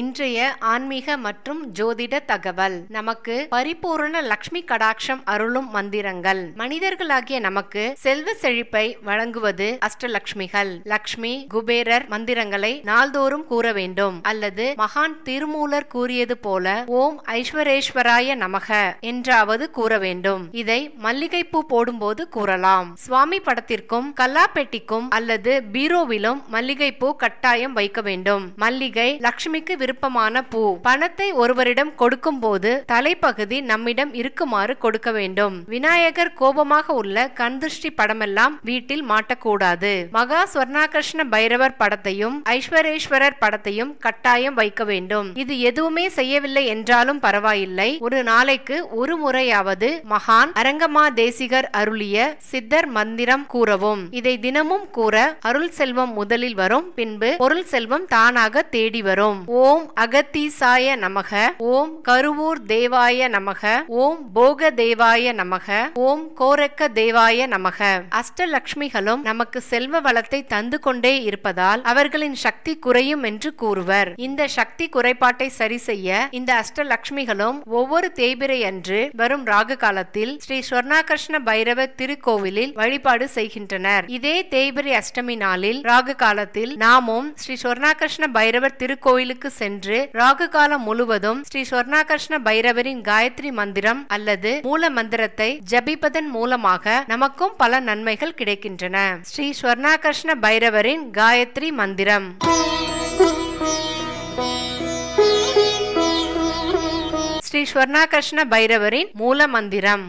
இன்றைய ஆன்மீக மற்றும் ஜோதிட தகவல் நமக்கு பரிபூரண லக்ஷ்மி கடாட்சம் அருளும் மந்திரங்கள் மனிதர்களாகிய நமக்கு செல்வ செழிப்பை வழங்குவது அஷ்டலக்ஷ்மிகள் லக்ஷ்மி குபேரர் மந்திரங்களை நாள்தோறும் கூற வேண்டும் அல்லது மகான் திருமூலர் கூறியது போல ஓம் ஐஸ்வரேஸ்வராய நமக என்றாவது கூற வேண்டும் இதை மல்லிகைப்பூ போடும்போது கூறலாம் சுவாமி படத்திற்கும் கல்லாப்பெட்டிக்கும் அல்லது பீரோவிலும் மல்லிகைப்பூ கட்டாயம் வைக்க வேண்டும் மல்லிகை லக்ஷ்மிக்கு விருப்பமான பூ பணத்தை ஒருவரிடம் கொடுக்கும் போது தலைப்பகுதி நம்மிடம் இருக்குமாறு கொடுக்க வேண்டும் விநாயகர் கோபமாக உள்ள கந்துஷ்டி படமெல்லாம் வீட்டில் மாட்டக்கூடாது மகா சுவர்ணாகிருஷ்ண பைரவர் படத்தையும் ஐஸ்வரேஸ்வரர் படத்தையும் கட்டாயம் வைக்க வேண்டும் இது எதுவுமே செய்யவில்லை என்றாலும் பரவாயில்லை ஒரு நாளைக்கு ஒரு முறையாவது மகான் அரங்கமா தேசிகர் அருளிய சித்தர் மந்திரம் கூறவும் இதை தினமும் கூற அருள் செல்வம் முதலில் வரும் பின்பு பொருள் செல்வம் தானாக தேடி வரும் ஓம் ஓம் அகத்தீசாய நமக ஓம் கருவூர் தேவாய நமக ஓம் போக தேவாய நமக ஓம் கோரக்க தேவாய நமக அஷ்டலக்ஷ்மிகளும் நமக்கு செல்வ வளத்தை தந்து கொண்டே இருப்பதால் அவர்களின் சக்தி குறையும் என்று கூறுவர் இந்த சக்தி குறைபாட்டை சரி செய்ய இந்த அஷ்டலக்ஷ்மிகளும் ஒவ்வொரு தேய்பிரை அன்று வரும் ராகு காலத்தில் ஸ்ரீ சொர்ணாகிருஷ்ண பைரவ திருக்கோவிலில் வழிபாடு செய்கின்றனர் இதே தேய்பிரை அஷ்டமி நாளில் ராகு காலத்தில் நாமும் ஸ்ரீ சொர்ணாகிருஷ்ண பைரவர் திருக்கோவிலுக்கு சென்று ராகு காலம் முழுவதும் ஸ்ரீ சொர்ணாகிருஷ்ண பைரவரின் காயத்ரி மந்திரம் அல்லது மூல மந்திரத்தை ஜபிப்பதன் மூலமாக நமக்கும் பல நன்மைகள் கிடைக்கின்றன ஸ்ரீ சொர்ணாகிருஷ்ண பைரவரின் காயத்ரி மந்திரம் ஸ்ரீ சொர்ணாகிருஷ்ண பைரவரின் மூல மந்திரம்